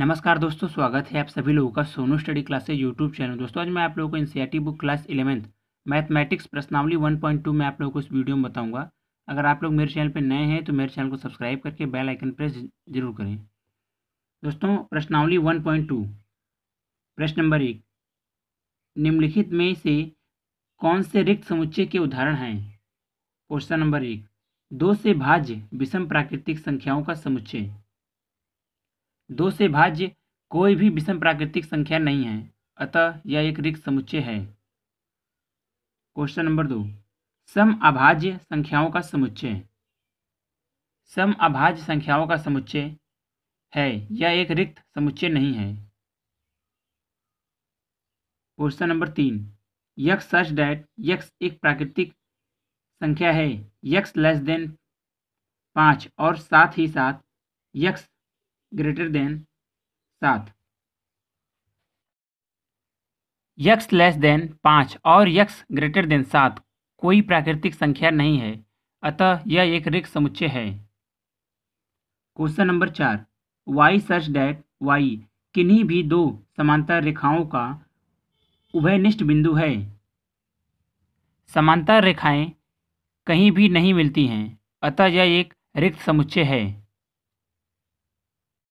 नमस्कार दोस्तों स्वागत है आप सभी लोगों का सोनू स्टडी से यूट्यूब चैनल दोस्तों आज मैं आप लोगों को N book class eleventh mathematics प्रश्नावली 1.2 में आप लोगों को इस वीडियो में बताऊंगा अगर आप लोग मेरे चैनल पर नए हैं तो मेरे चैनल को सब्सक्राइब करके बेल आइकन प्रेस जरूर करें दोस्तों प्रश्नावली वन प्रश्न नंबर एक निम्नलिखित में से कौन से रिक्त समुच्चय के उदाहरण हैं क्वेश्चन नंबर एक दो से भाज्य विषम प्राकृतिक संख्याओं का समुच्चय दो से भाज्य कोई भी विषम प्राकृतिक संख्या नहीं है अतः यह एक रिक्त समुच्चय है क्वेश्चन नंबर दो सम अभाज्य संख्याओं का समुच्चय सम अभाज्य संख्याओं का समुच्चय है यह एक रिक्त समुच्चय नहीं है क्वेश्चन नंबर तीन यक्स सच डैट यक्स एक प्राकृतिक संख्या है यक्स लेस देन पाँच और साथ ही साथ यक्स ग्रेटर देन सात यक्स लेस देन पाँच और यक्स ग्रेटर देन सात कोई प्राकृतिक संख्या नहीं है अतः यह एक रिक्त समुच्चय है क्वेश्चन नंबर चार वाई सच डैट वाई किन्हीं भी दो समांतर रेखाओं का उभयनिष्ठ बिंदु है समांतर रेखाएं कहीं भी नहीं मिलती हैं अतः यह एक रिक्त समुच्चय है